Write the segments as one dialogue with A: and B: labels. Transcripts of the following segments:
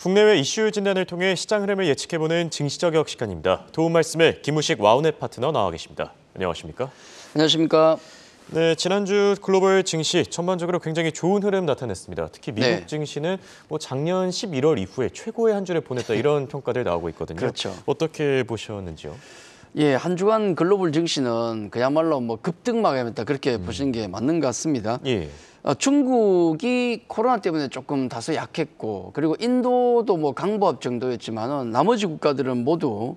A: 국내외 이슈 진단을 통해 시장 흐름을 예측해보는 증시저격 시간입니다. 도움 말씀에 김우식 와우넷 파트너 나와 계십니다. 안녕하십니까? 안녕하십니까? 네, 지난주 글로벌 증시 전반적으로 굉장히 좋은 흐름 나타냈습니다. 특히 미국 네. 증시는 뭐 작년 11월 이후에 최고의 한 주를 보냈다 이런 평가들 나오고 있거든요. 그렇죠. 어떻게 보셨는지요?
B: 예, 한 주간 글로벌 증시는 그야말로 뭐 급등마감했다 그렇게 음. 보시는 게 맞는 것 같습니다. 예. 어, 중국이 코로나 때문에 조금 다소 약했고 그리고 인도도 뭐 강보합 정도였지만은 나머지 국가들은 모두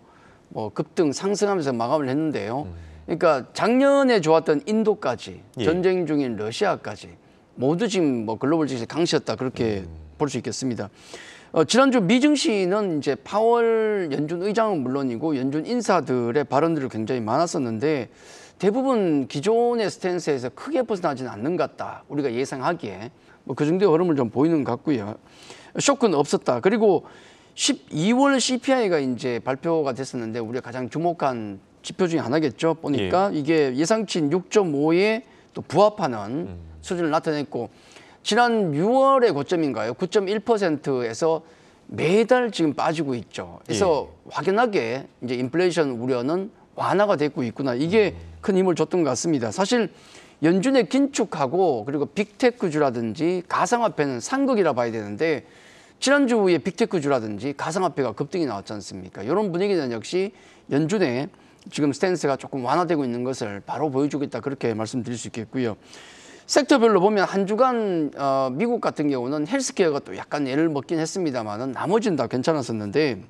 B: 뭐 급등 상승하면서 마감을 했는데요. 음. 그러니까 작년에 좋았던 인도까지 예. 전쟁 중인 러시아까지 모두 지금 뭐 글로벌 증시 강세였다 그렇게 음. 볼수 있겠습니다. 어, 지난주 미 증시는 이제 파월 연준 의장은 물론이고 연준 인사들의 발언들이 굉장히 많았었는데 대부분 기존의 스탠스에서 크게 벗어나지는 않는 것 같다. 우리가 예상하기에 뭐 그 정도의 흐름을 좀 보이는 것 같고요. 쇼크는 없었다. 그리고 12월 CPI가 이제 발표가 됐었는데 우리가 가장 주목한 지표 중에 하나겠죠. 보니까 예. 이게 예상치인 6.5에 또 부합하는 음. 수준을 나타냈고 지난 6월의 고점인가요? 9.1%에서 매달 지금 빠지고 있죠. 그래서 예. 확연하게 이제 인플레이션 우려는 완화가 되고 있구나. 이게 음. 큰 힘을 줬던 것 같습니다. 사실 연준의 긴축하고 그리고 빅테크주라든지 가상화폐는 상극이라 봐야 되는데 지난주에 빅테크주라든지 가상화폐가 급등이 나왔지 않습니까? 이런 분위기는 역시 연준의 지금 스탠스가 조금 완화되고 있는 것을 바로 보여주고 있다 그렇게 말씀드릴 수 있겠고요. 섹터별로 보면 한 주간 어, 미국 같은 경우는 헬스케어가 또 약간 예를 먹긴 했습니다만 나머지는 다 괜찮았었는데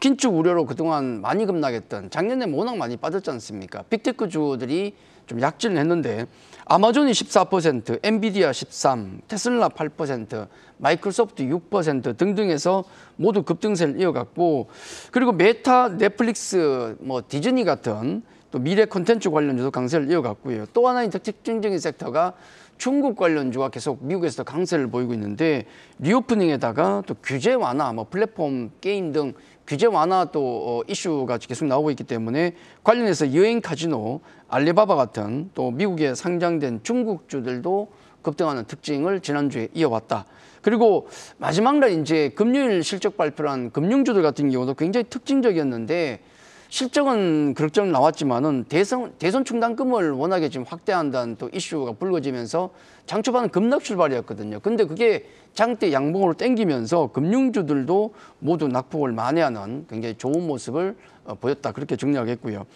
B: 긴축 우려로 그동안 많이 급락했던 작년에 워낙 많이 빠졌지 않습니까? 빅테크 주들이 어좀 약진을 했는데 아마존이 14%, 엔비디아 13, 테슬라 8%, 마이크로소프트 6% 등등에서 모두 급등세를 이어갔고 그리고 메타, 넷플릭스, 뭐 디즈니 같은 또 미래 콘텐츠 관련주도 강세를 이어갔고요. 또 하나의 특징적인 섹터가 중국 관련주가 계속 미국에서 강세를 보이고 있는데 리오프닝에다가 또 규제 완화, 뭐 플랫폼 게임 등 규제 완화 또 어, 이슈가 계속 나오고 있기 때문에 관련해서 여행 카지노, 알리바바 같은 또 미국에 상장된 중국주들도 급등하는 특징을 지난주에 이어왔다. 그리고 마지막 날 이제 금요일 실적 발표한 금융주들 같은 경우도 굉장히 특징적이었는데 실적은 그럭저럭 나왔지만은 대선 대선 충당금을 워낙에 지금 확대한다는 또 이슈가 불거지면서 장 초반은 급락 출발이었거든요. 근데 그게 장대 양봉으로 땡기면서 금융주들도 모두 낙폭을 만회하는 굉장히 좋은 모습을 어, 보였다. 그렇게 정리하겠고요.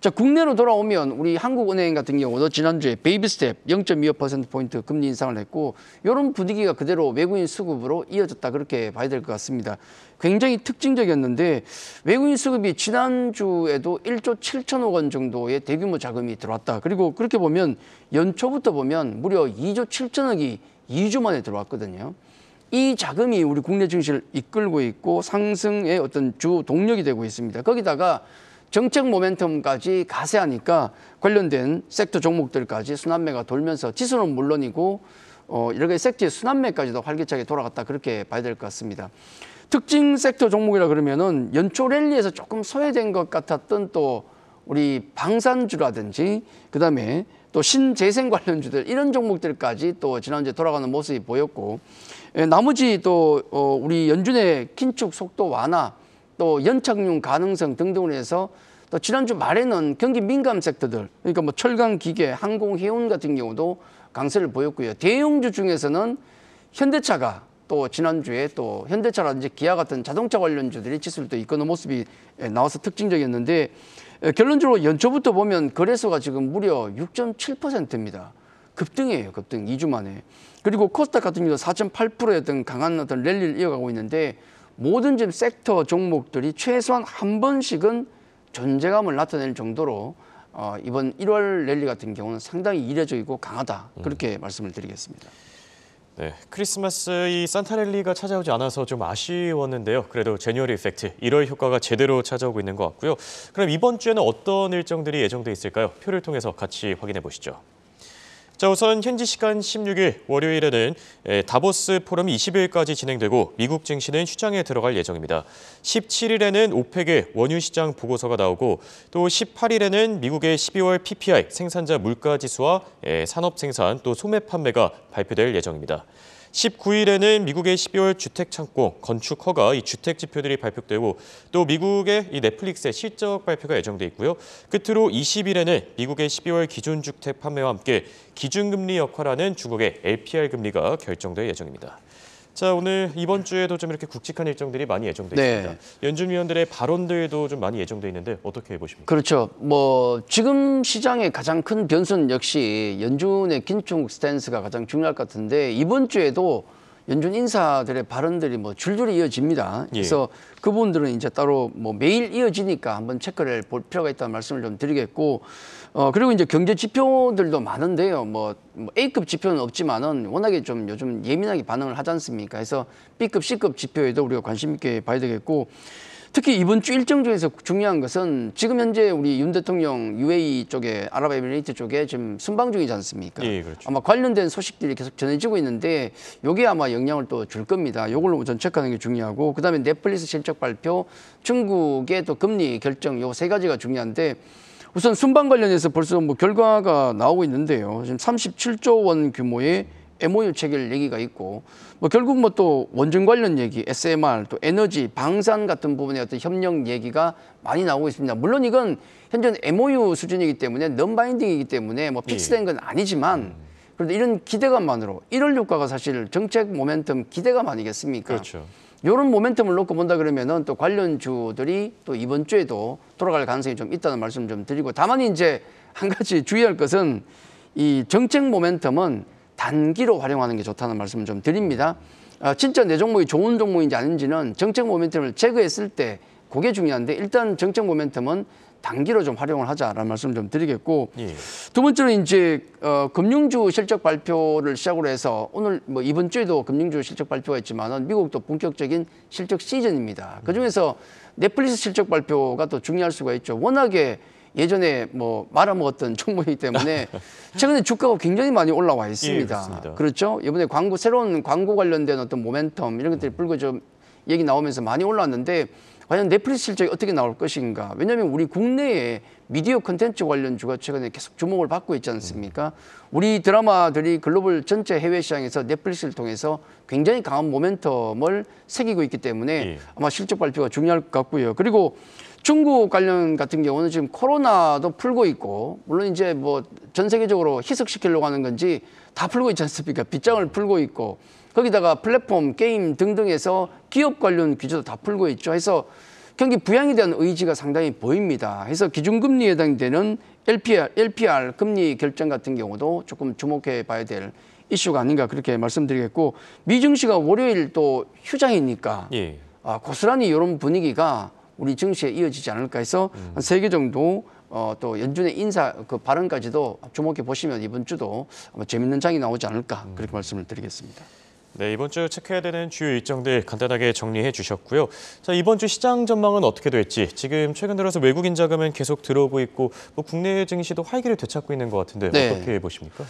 B: 자, 국내로 돌아오면 우리 한국은행 같은 경우도 지난주에 베이비스텝 0.25%포인트 금리 인상을 했고 이런 분위기가 그대로 외국인 수급으로 이어졌다. 그렇게 봐야 될 것 같습니다. 굉장히 특징적이었는데 외국인 수급이 지난주에도 1조 7천억 원 정도의 대규모 자금이 들어왔다. 그리고 그렇게 보면 연초부터 보면 무려 2조 7천억이 2주 만에 들어왔거든요. 이 자금이 우리 국내 증시를 이끌고 있고 상승의 어떤 주 동력이 되고 있습니다. 거기다가 정책 모멘텀까지 가세하니까 관련된 섹터 종목들까지 순환매가 돌면서 지수는 물론이고 어, 이렇게 섹터의 순환매까지도 활기차게 돌아갔다 그렇게 봐야 될 것 같습니다. 특징 섹터 종목이라 그러면은 연초 랠리에서 조금 소외된 것 같았던 또 우리 방산주라든지 그다음에 또 신재생 관련주들 이런 종목들까지 또 지난주에 돌아가는 모습이 보였고 예, 나머지 또 어, 우리 연준의 긴축 속도 완화 또 연착륙 가능성 등등으로 해서 또 지난주 말에는 경기 민감 섹터들 그러니까 뭐 철강 기계 항공 해운 같은 경우도 강세를 보였고요 대형주 중에서는 현대차가 또 지난주에 또 현대차라든지 기아 같은 자동차 관련주들이 지수를 또 이끄는 모습이 예, 나와서 특징적이었는데 예, 결론적으로 연초부터 보면 거래소가 지금 무려 6.7%입니다. 급등이에요, 급등. 2주 만에. 그리고 코스닥 같은 경우도 4.8%였던 강한 어떤 랠리를 이어가고 있는데 모든 지금 섹터 종목들이 최소한 한 번씩은 존재감을 나타낼 정도로 어, 이번 1월 랠리 같은 경우는 상당히 이례적이고 강하다. 음. 그렇게 음. 말씀을 드리겠습니다.
A: 네, 크리스마스 이 산타랠리가 찾아오지 않아서 좀 아쉬웠는데요. 그래도 제뉴얼 이펙트 1월 효과가 제대로 찾아오고 있는 것 같고요. 그럼 이번 주에는 어떤 일정들이 예정돼 있을까요? 표를 통해서 같이 확인해 보시죠. 자 우선 현지 시간 16일 월요일에는 다보스 포럼이 20일까지 진행되고 미국 증시는 휴장에 들어갈 예정입니다. 17일에는 오펙의 원유 시장 보고서가 나오고 또 18일에는 미국의 12월 PPI 생산자 물가 지수와 산업 생산 또 소매 판매가 발표될 예정입니다. 19일에는 미국의 12월 주택 창고, 건축 허가, 이 주택 지표들이 발표되고 또 미국의 이 넷플릭스의 실적 발표가 예정돼 있고요. 끝으로 20일에는 미국의 12월 기준 주택 판매와 함께 기준금리 역할하는 중국의 LPR 금리가 결정될 예정입니다. 자 오늘 이번 주에도 좀 이렇게 굵직한 일정들이 많이 예정돼 네. 있습니다. 연준 위원들의 발언들도 좀 많이 예정돼 있는데 어떻게 보십니까?
B: 그렇죠. 뭐 지금 시장의 가장 큰 변수는 역시 연준의 긴축 스탠스가 가장 중요할 것 같은데 이번 주에도 연준 인사들의 발언들이 뭐 줄줄이 이어집니다. 예. 그래서 예. 그분들은 이제 따로 뭐 매일 이어지니까 한번 체크를 볼 필요가 있다는 말씀을 좀 드리겠고 어, 그리고 이제 경제 지표들도 많은데요. 뭐, 뭐 A급 지표는 없지만은 워낙에 좀 요즘 예민하게 반응을 하지 않습니까? 그래서 B급, C급 지표에도 우리가 관심 있게 봐야 되겠고 특히 이번 주 일정 중에서 중요한 것은 지금 현재 우리 윤 대통령 UAE 쪽에 아랍에미레이트 쪽에 지금 순방 중이지 않습니까? 예, 그렇죠. 아마 관련된 소식들이 계속 전해지고 있는데 요게 아마 영향을 또 줄 겁니다. 요걸로 우선 체크하는 게 중요하고 그다음에 넷플릭스 실적 발표, 중국의 또 금리 결정 요 세 가지가 중요한데 우선 순방 관련해서 벌써 뭐 결과가 나오고 있는데요. 지금 37조 원 규모의 MOU 체결 얘기가 있고 뭐 결국 뭐 또 원전 관련 얘기, SMR, 또 에너지, 방산 같은 부분의 어떤 협력 얘기가 많이 나오고 있습니다. 물론 이건 현재 MOU 수준이기 때문에 넘바인딩이기 때문에 뭐 예. 픽스된 건 아니지만 음. 그런데 이런 기대감만으로 1월 효과가 사실 정책 모멘텀 기대감 아니겠습니까? 그렇죠. 이런 모멘텀을 놓고 본다 그러면은 또 관련주들이 또 이번 주에도 돌아갈 가능성이 좀 있다는 말씀을 좀 드리고 다만 이제 한 가지 주의할 것은 이 정책 모멘텀은 단기로 활용하는 게 좋다는 말씀을 좀 드립니다. 아, 진짜 내 종목이 좋은 종목인지 아닌지는 정책 모멘텀을 제거했을 때 그게 중요한데 일단 정책 모멘텀은 단기로 좀 활용을 하자라는 말씀을 좀 드리겠고 예. 두 번째는 이제 어, 금융주 실적 발표를 시작으로 해서 오늘 뭐 이번 주에도 금융주 실적 발표가 있지만 미국도 본격적인 실적 시즌입니다. 그 중에서 넷플릭스 실적 발표가 또 중요할 수가 있죠. 워낙에 예전에 뭐 말아먹었던 종목이기 때문에 최근에 주가가 굉장히 많이 올라와 예, 있습니다. 예, 그렇죠. 이번에 광고 새로운 광고 관련된 어떤 모멘텀 이런 것들이 불거 져 얘기 나오면서 많이 올랐는데 과연 넷플릭스 실적이 어떻게 나올 것인가. 왜냐하면 우리 국내에 미디어 콘텐츠 관련주가 최근에 계속 주목을 받고 있지 않습니까? 우리 드라마들이 글로벌 전체 해외 시장에서 넷플릭스를 통해서 굉장히 강한 모멘텀을 새기고 있기 때문에 예. 아마 실적 발표가 중요할 것 같고요. 그리고 중국 관련 같은 경우는 지금 코로나도 풀고 있고 물론 이제 뭐 전 세계적으로 희석시키려고 하는 건지 다 풀고 있지 않습니까? 빗장을 풀고 있고 거기다가 플랫폼, 게임 등등에서 기업 관련 규제도 다 풀고 있죠. 해서 경기 부양에 대한 의지가 상당히 보입니다. 해서 기준금리에 해당되는 LPR, LPR 금리 결정 같은 경우도 조금 주목해 봐야 될 이슈가 아닌가 그렇게 말씀드리겠고 미 증시가 월요일 또 휴장이니까 예. 아, 고스란히 이런 분위기가 우리 증시에 이어지지 않을까 해서 음. 한세 개 정도 어, 또 연준의 인사 그 발언까지도 주목해 보시면 이번 주도 아마 재밌는 장이 나오지 않을까 음. 그렇게 말씀을 드리겠습니다.
A: 네, 이번 주 체크해야 되는 주요 일정들 간단하게 정리해 주셨고요. 자, 이번 주 시장 전망은 어떻게 될지 지금 최근 들어서 외국인 자금은 계속 들어오고 있고 뭐 국내 증시도 활기를 되찾고 있는 것 같은데 네. 어떻게 보십니까?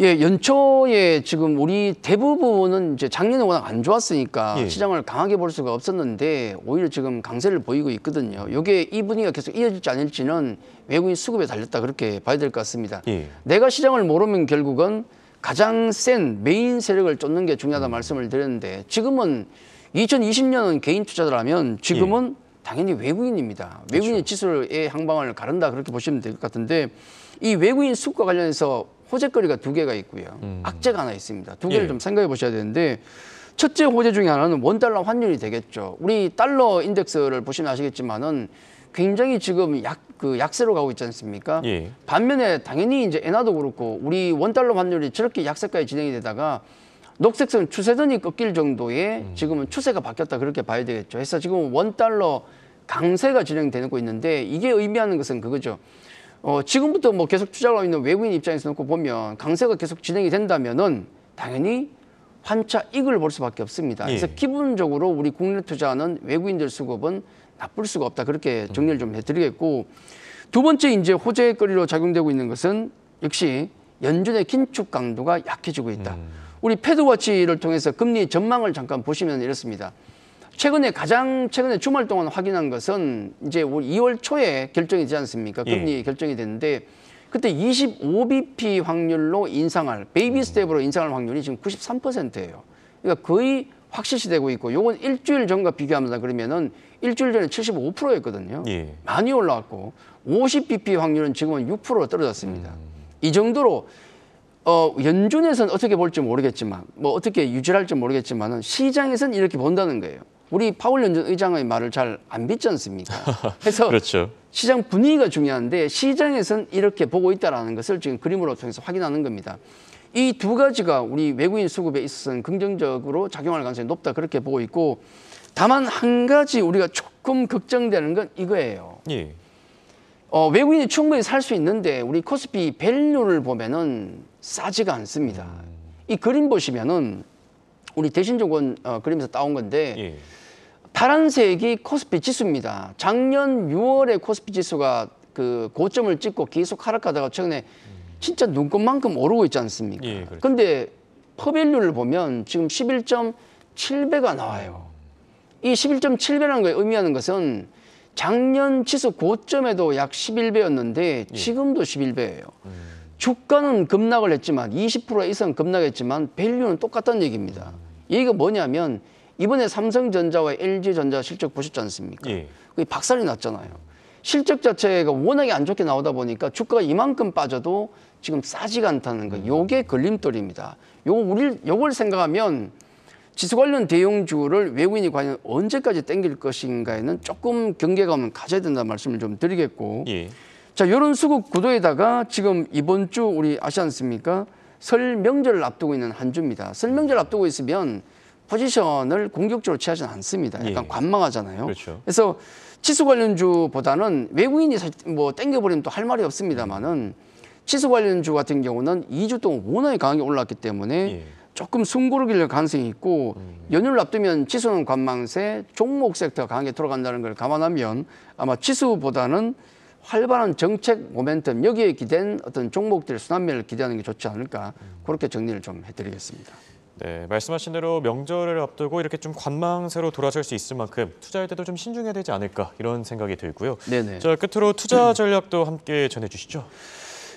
B: 예, 연초에 지금 우리 대부분은 이제 작년에 워낙 안 좋았으니까 예. 시장을 강하게 볼 수가 없었는데 오히려 지금 강세를 보이고 있거든요. 이게 이 분위기가 계속 이어질지 아닐지는 외국인 수급에 달렸다 그렇게 봐야 될 것 같습니다. 예. 내가 시장을 모르면 결국은 가장 센 메인 세력을 쫓는 게 중요하다 음. 말씀을 드렸는데 지금은 2020년은 개인 투자자라면 지금은 예. 당연히 외국인입니다. 외국인의 그렇죠. 지수의 항방을 가른다 그렇게 보시면 될 것 같은데 이 외국인 수급과 관련해서 호재거리가 두 개가 있고요. 음. 악재가 하나 있습니다. 두 개를 예. 좀 생각해 보셔야 되는데 첫째 호재 중에 하나는 원달러 환율이 되겠죠. 우리 달러 인덱스를 보시면 아시겠지만은 굉장히 지금 약, 그 약세로 가고 있지 않습니까? 예. 반면에 당연히 이제 엔화도 그렇고 우리 원달러 환율이 저렇게 약세까지 진행이 되다가 녹색선 추세선이 꺾일 정도의 음. 지금은 추세가 바뀌었다 그렇게 봐야 되겠죠. 그래서 지금 원달러 강세가 진행되고 있는데 이게 의미하는 것은 그거죠. 어, 지금부터 뭐 계속 투자하고 있는 외국인 입장에서 놓고 보면 강세가 계속 진행이 된다면은 당연히 환차 이익을 볼 수밖에 없습니다. 예. 그래서 기본적으로 우리 국내 투자는 하 외국인들 수급은 나쁠 수가 없다. 그렇게 정리를 좀 해드리겠고 두 번째 이제 호재거리로 작용되고 있는 것은 역시 연준의 긴축 강도가 약해지고 있다. 음. 우리 패드워치를 통해서 금리 전망을 잠깐 보시면 이렇습니다. 최근에 가장 최근에 주말 동안 확인한 것은 이제 우리 2월 초에 결정이 되지 않습니까? 예. 금리 예. 결정이 됐는데 그때 25bp 확률로 인상할 베이비 스텝으로 인상할 확률이 지금 93%예요. 그러니까 거의 확실시 되고 있고 요건 일주일 전과 비교합니다. 그러면은 일주일 전에 75%였거든요. 예. 많이 올라왔고 50bp 확률은 지금은 6%로 떨어졌습니다. 음. 이 정도로 어, 연준에서는 어떻게 볼지 모르겠지만 뭐 어떻게 유지할지 모르겠지만은 시장에서는 이렇게 본다는 거예요. 우리 파월 연준 의장의 말을 잘 안 믿지 않습니까? 그래서 그렇죠. 시장 분위기가 중요한데 시장에서는 이렇게 보고 있다라는 것을 지금 그림으로 통해서 확인하는 겁니다. 이두 가지가 우리 외국인 수급에 있어서는 긍정적으로 작용할 가능성이 높다 그렇게 보고 있고 다만 한 가지 우리가 조금 걱정되는 건 이거예요. 예. 어, 외국인이 충분히 살 수 있는데 우리 코스피 밸류를 보면은 싸지가 않습니다. 음. 이 그림 보시면은 우리 대신조건 어, 그림에서 따온 건데 예. 파란색이 코스피 지수입니다. 작년 6월에 코스피 지수가 그 고점을 찍고 계속 하락하다가 최근에 음. 진짜 눈곱만큼 오르고 있지 않습니까? 예, 그렇죠. 근데 퍼밸류를 보면 지금 11.7배가 나와요. 이 11.7배라는 걸 의미하는 것은 작년 지수 고점에도 약 11배였는데 예. 지금도 11배예요. 음. 주가는 급락을 했지만 20% 이상 급락했지만 밸류는 똑같다는 얘기입니다. 얘기가 뭐냐면 이번에 삼성전자와 LG전자 실적 보셨지 않습니까? 예. 그게 박살이 났잖아요. 실적 자체가 워낙에 안 좋게 나오다 보니까 주가가 이만큼 빠져도 지금 싸지가 않다는 거. 음. 요게 걸림돌입니다. 요 우리 요걸 생각하면 지수 관련 대형주를 외국인이 과연 언제까지 땡길 것인가에는 조금 경계감을 가져야 된다는 말씀을 좀 드리겠고 예. 자 이런 수급 구도에다가 지금 이번 주 우리 아시지 않습니까? 설 명절을 앞두고 있는 한 주입니다. 설 명절 앞두고 있으면 포지션을 공격적으로 취하지는 않습니다. 약간 예. 관망하잖아요. 그렇죠. 그래서 치수 관련주보다는 외국인이 뭐 땡겨버리면 또 할 말이 없습니다만은 치수 관련주 같은 경우는 2주 동안 워낙에 강하게 올랐기 때문에 예. 조금 숨고르기를 가능성이 있고 음. 연휴를 앞두면 치수는 관망세, 종목 섹터가 강하게 들어간다는 걸 감안하면 아마 치수보다는 활발한 정책 모멘텀 여기에 기댄 어떤 종목들의 순환매를 기대하는 게 좋지 않을까 음. 그렇게 정리를 좀 해드리겠습니다.
A: 네, 말씀하신 대로 명절을 앞두고 이렇게 좀 관망세로 돌아설 수 있을 만큼 투자할 때도 좀 신중해야 되지 않을까 이런 생각이 들고요. 네네. 자, 끝으로 투자 전략도
B: 함께 전해주시죠.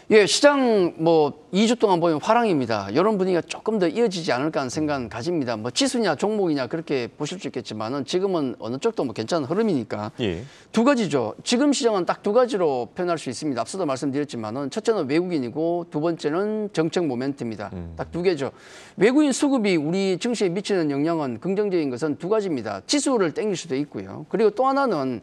B: 예, 시장 뭐 2주 동안 보면 화랑입니다. 이런 분위기가 조금 더 이어지지 않을까 하는 생각은 가집니다. 뭐 지수냐 종목이냐 그렇게 보실 수 있겠지만은 지금은 어느 쪽도 뭐 괜찮은 흐름이니까 예. 두 가지죠. 지금 시장은 딱 두 가지로 표현할 수 있습니다. 앞서도 말씀드렸지만은 첫째는 외국인이고 두 번째는 정책 모멘트입니다. 음. 딱두 개죠. 외국인 수급이 우리 증시에 미치는 영향은 긍정적인 것은 두 가지입니다. 지수를 땡길 수도 있고요. 그리고 또 하나는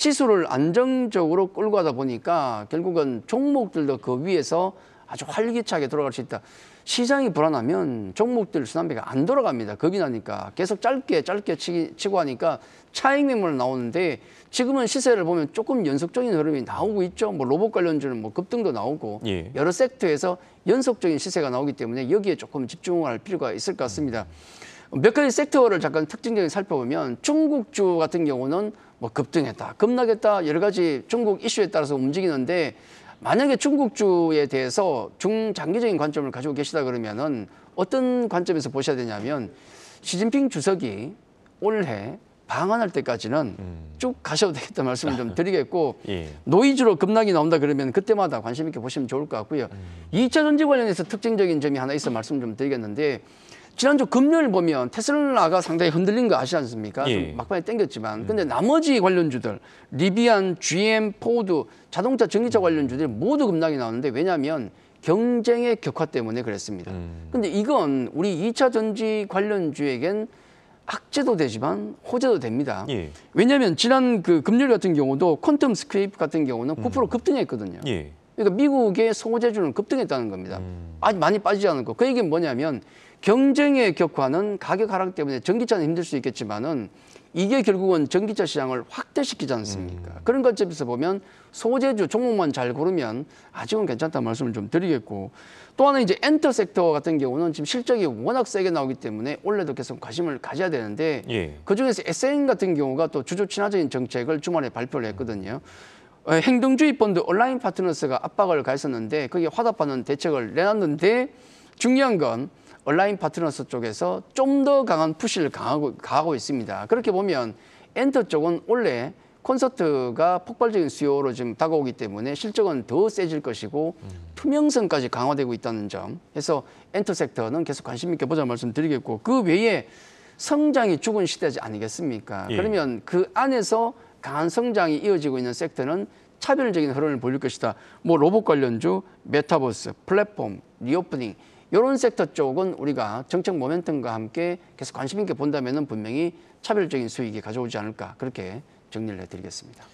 B: 지수를 안정적으로 끌고 가다 보니까 결국은 종목들도 그 위에서 아주 활기차게 돌아갈 수 있다. 시장이 불안하면 종목들 수납비가안 돌아갑니다. 겁이 나니까 계속 짧게 짧게 치, 치고 하니까 차익 매물 나오는데 지금은 시세를 보면 조금 연속적인 흐름이 나오고 있죠. 뭐 로봇 관련주는 뭐 급등도 나오고 예. 여러 섹터에서 연속적인 시세가 나오기 때문에 여기에 조금 집중할 필요가 있을 것 같습니다. 음. 몇 가지 섹터를 잠깐 특징적인 살펴보면 중국주 같은 경우는 뭐 급등했다, 급락했다 여러 가지 중국 이슈에 따라서 움직이는데 만약에 중국주에 대해서 중장기적인 관점을 가지고 계시다 그러면은 어떤 관점에서 보셔야 되냐면 시진핑 주석이 올해 방한할 때까지는 음. 쭉 가셔도 되겠다 말씀을 좀 드리겠고 예. 노이즈로 급락이 나온다 그러면 그때마다 관심 있게 보시면 좋을 것 같고요. 음. 2차 전지 관련해서 특징적인 점이 하나 있어 말씀 좀 드리겠는데 지난주 금요일 보면 테슬라가 상당히 흔들린 거 아시지 않습니까? 예. 막판에 땡겼지만. 음. 근데 나머지 관련주들, 리비안, GM, 포드, 자동차, 전기차 음. 관련주들이 모두 급락이 나오는데 왜냐하면 경쟁의 격화 때문에 그랬습니다. 음. 근데 이건 우리 2차 전지 관련주에겐 악재도 되지만 호재도 됩니다. 예. 왜냐하면 지난 그 금요일 같은 경우도 퀀텀 스크립 같은 경우는 9% 음. 급등했거든요. 예. 그러니까 미국의 소재주는 급등했다는 겁니다. 음. 아직 많이 빠지지 않았고 그 얘기는 뭐냐면 경쟁의 격화는 가격 하락 때문에 전기차는 힘들 수 있겠지만은 이게 결국은 전기차 시장을 확대시키지 않습니까? 음. 그런 관점에서 보면 소재주 종목만 잘 고르면 아직은 괜찮다 말씀을 좀 드리겠고 또 하나 이제 엔터 섹터 같은 경우는 지금 실적이 워낙 세게 나오기 때문에 올해도 계속 관심을 가져야 되는데 예. 그중에서 SN 같은 경우가 또 주주 친화적인 정책을 주말에 발표를 했거든요. 음. 어, 행동주의 펀드 온라인 파트너스가 압박을 가했었는데 그게 화답하는 대책을 내놨는데 중요한 건 온라인 파트너스 쪽에서 좀 더 강한 푸시를 강하고, 가하고 있습니다. 그렇게 보면 엔터 쪽은 원래 콘서트가 폭발적인 수요로 지금 다가오기 때문에 실적은 더 세질 것이고 음. 투명성까지 강화되고 있다는 점. 해서 엔터 섹터는 계속 관심 있게 보자 말씀드리겠고 그 외에 성장이 죽은 시대지 아니겠습니까? 예. 그러면 그 안에서 강한 성장이 이어지고 있는 섹터는 차별적인 흐름을 보일 것이다. 뭐 로봇 관련주, 메타버스, 플랫폼, 리오프닝 이런 섹터 쪽은 우리가 정책 모멘텀과 함께 계속 관심 있게 본다면 분명히 차별적인 수익이 가져오지 않을까 그렇게 정리를 해드리겠습니다.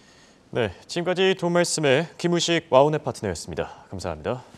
A: 네, 지금까지 돈 말씀의 김우식 와우네 파트너였습니다. 감사합니다.